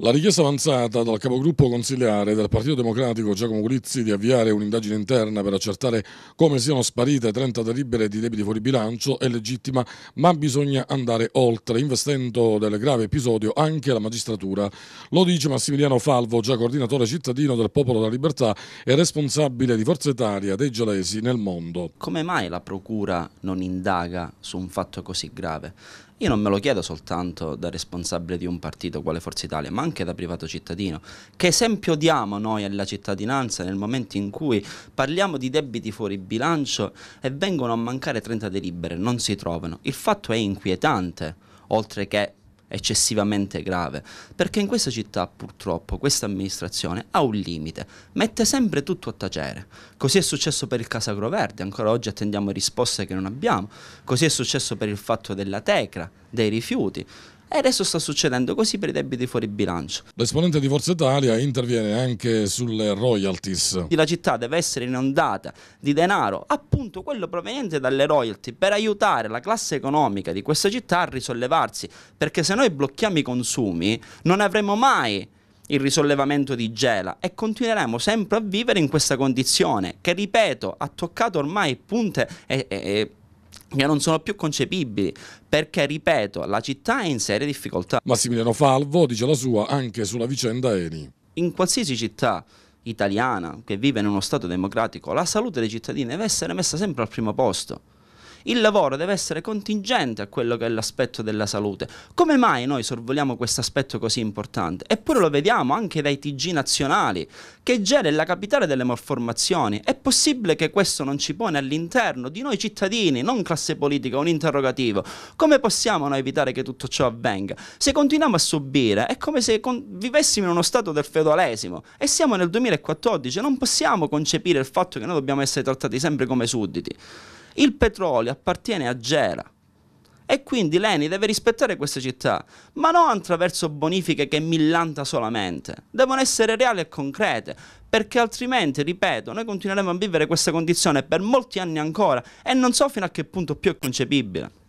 La richiesta avanzata dal capogruppo consigliare del Partito Democratico Giacomo Culizzi di avviare un'indagine interna per accertare come siano sparite 30 delibere di debiti fuori bilancio è legittima, ma bisogna andare oltre, investendo del grave episodio anche la magistratura. Lo dice Massimiliano Falvo, già coordinatore cittadino del Popolo della Libertà e responsabile di Forza Italia dei Gelesi nel mondo. Come mai la Procura non indaga su un fatto così grave? Io non me lo chiedo soltanto da responsabile di un partito quale Forza Italia, ma anche da privato cittadino. Che esempio diamo noi alla cittadinanza nel momento in cui parliamo di debiti fuori bilancio e vengono a mancare 30 delibere, non si trovano? Il fatto è inquietante, oltre che eccessivamente grave, perché in questa città purtroppo questa amministrazione ha un limite, mette sempre tutto a tacere. Così è successo per il Casagro Verde, ancora oggi attendiamo risposte che non abbiamo, così è successo per il fatto della Tecra, dei rifiuti, e adesso sta succedendo così per i debiti fuori bilancio. L'esponente di Forza Italia interviene anche sulle royalties. La città deve essere inondata di denaro, appunto quello proveniente dalle royalty, per aiutare la classe economica di questa città a risollevarsi, perché se noi blocchiamo i consumi non avremo mai il risollevamento di Gela e continueremo sempre a vivere in questa condizione che, ripeto, ha toccato ormai punte e, e, e che non sono più concepibili perché, ripeto, la città è in serie difficoltà. Massimiliano Falvo dice la sua anche sulla vicenda Eni. In qualsiasi città italiana che vive in uno Stato democratico, la salute dei cittadini deve essere messa sempre al primo posto il lavoro deve essere contingente a quello che è l'aspetto della salute. Come mai noi sorvoliamo questo aspetto così importante? Eppure lo vediamo anche dai TG nazionali, che Gela è la capitale delle malformazioni. È possibile che questo non ci pone all'interno di noi cittadini, non classe politica, un interrogativo? Come possiamo noi evitare che tutto ciò avvenga? Se continuiamo a subire, è come se vivessimo in uno stato del feudalesimo e siamo nel 2014, non possiamo concepire il fatto che noi dobbiamo essere trattati sempre come sudditi. Il petrolio appartiene a Gera. E quindi l'ENI deve rispettare queste città, ma non attraverso bonifiche che millanta solamente. Devono essere reali e concrete, perché altrimenti, ripeto, noi continueremo a vivere questa condizione per molti anni ancora e non so fino a che punto più è concepibile.